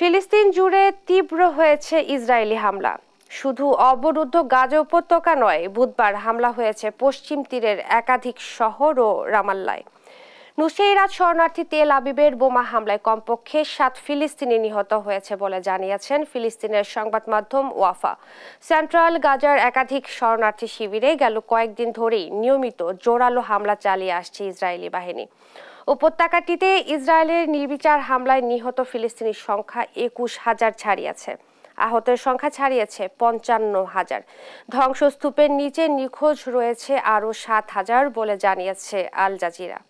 ফিলিস্তিন জুড়ে তীব্র হয়েছে ইসরায়েলি হামলা শুধু অবরুদ্ধ গাজা উপত্যকা নয় বুধবার হামলা হয়েছে পশ্চিম তীরের একাধিক শহর ও রামাল্লায় নুসেইরাত শরণার্থী তেল আবিবের বোমা হামলায় কমপক্ষে সাত ফিলিস্তিনি নিহত হয়েছে বলে জানিয়েছেন ফিলিস্তিনের সংবাদ মাধ্যম ওয়াফা সেন্ট্রাল গাজার একাধিক শরণার্থী শিবিরে গেল কয়েকদিন ধরেই নিয়মিত জোরালো হামলা চালিয়ে আসছে ইসরায়েলি বাহিনী উপত্যকাটিতে ইসরায়েলের নির্বিচার হামলায় নিহত ফিলিস্তিনির সংখ্যা একুশ হাজার ছাড়িয়েছে আহতের সংখ্যা ছাড়িয়েছে পঞ্চান্ন হাজার ধ্বংসস্তূপের নিচে নিখোঁজ রয়েছে আরও সাত হাজার বলে জানিয়েছে আল জাজিরা